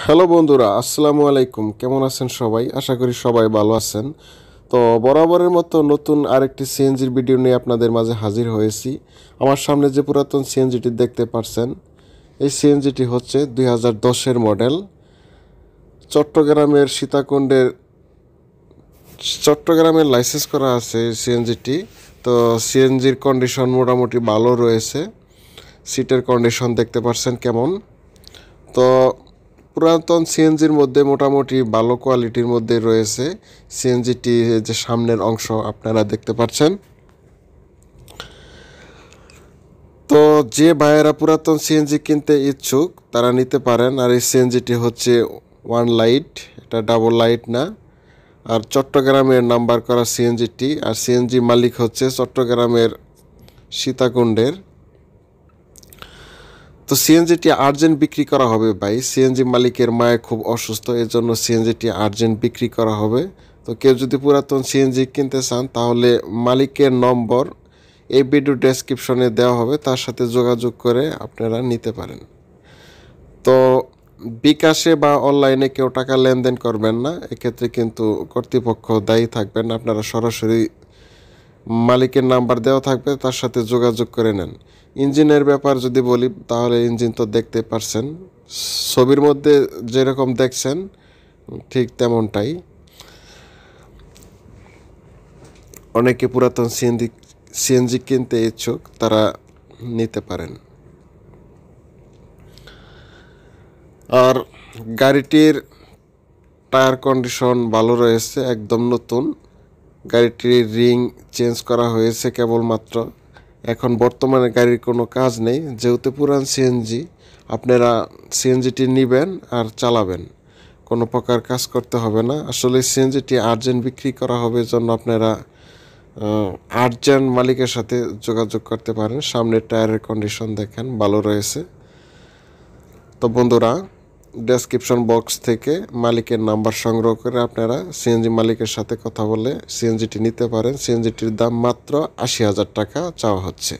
hello বন্ধুরা আসসালামু আলাইকুম কেমন আছেন সবাই আশা করি সবাই ভালো আছেন তো বরাবরের মতো নতুন আরেকটি সিএনজির ভিডিও নিয়ে আপনাদের মাঝে হাজির হয়েছি আমার সামনে যে পুরাতন সিএনজিটি দেখতে পারছেন এই সিএনজিটি হচ্ছে দুই হাজার দশের মডেল চট্টগ্রামের সীতাকুণ্ডের চট্টগ্রামের লাইসেন্স করা আছে সিএনজিটি তো সিএনজির কন্ডিশন মোটামুটি ভালো রয়েছে সিটের কন্ডিশন দেখতে পারছেন কেমন তো পুরাতন সিএনজির মধ্যে মোটামুটি ভালো কোয়ালিটির মধ্যে রয়েছে সিএনজিটি যে সামনের অংশ আপনারা দেখতে পাচ্ছেন তো যে ভাইয়েরা পুরাতন সিএনজি কিনতে ইচ্ছুক তারা নিতে পারেন আর এই সিএনজিটি হচ্ছে ওয়ান লাইট এটা ডাবল লাইট না আর চট্টগ্রামের নাম্বার করা সিএনজিটি আর সিএনজি মালিক হচ্ছে চট্টগ্রামের সীতাকুণ্ডের তো সিএনজিটি আর্জেন্ট বিক্রি করা হবে ভাই সিএনজি মালিকের মায়ে খুব অসুস্থ এজন্য সিএনজিটি আর্জেন্ট বিক্রি করা হবে তো কেউ যদি পুরাতন সিএনজি কিনতে চান তাহলে মালিকের নম্বর এই ভিডিও ডেসক্রিপশনে দেওয়া হবে তার সাথে যোগাযোগ করে আপনারা নিতে পারেন তো বিকাশে বা অনলাইনে কেউ টাকা লেনদেন করবেন না এক্ষেত্রে কিন্তু কর্তৃপক্ষ দায়ী থাকবেন আপনারা সরাসরি মালিকের নাম্বার দেওয়া থাকবে তার সাথে যোগাযোগ করে নেন ইঞ্জিনের ব্যাপার যদি বলি তাহলে ইঞ্জিন তো দেখতে পারছেন ছবির মধ্যে যেরকম দেখছেন ঠিক তেমনটাই অনেকে পুরাতন সিএনজি সিএনজি কিনতে ইচ্ছুক তারা নিতে পারেন আর গাড়িটির টায়ার কন্ডিশন ভালো রয়েছে একদম নতুন গাড়িটির রিং চেঞ্জ করা হয়েছে কেবলমাত্র এখন বর্তমানে গাড়ির কোনো কাজ নেই যেহেতু পুরান সিএনজি আপনারা সিএনজিটি নেবেন আর চালাবেন কোনো প্রকার কাজ করতে হবে না আসলে সিএনজিটি আর্জেন্ট বিক্রি করা হবে জন্য আপনারা আর্জেন্ট মালিকের সাথে যোগাযোগ করতে পারেন সামনের টায়ারের কন্ডিশন দেখেন ভালো রয়েছে তো বন্ধুরা ডেসক্রিপশন বক্স থেকে মালিকের নাম্বার সংগ্রহ করে আপনারা সিএনজি মালিকের সাথে কথা বলে সিএনজিটি নিতে পারেন সিএনজিটির দাম মাত্র আশি হাজার টাকা চাওয়া হচ্ছে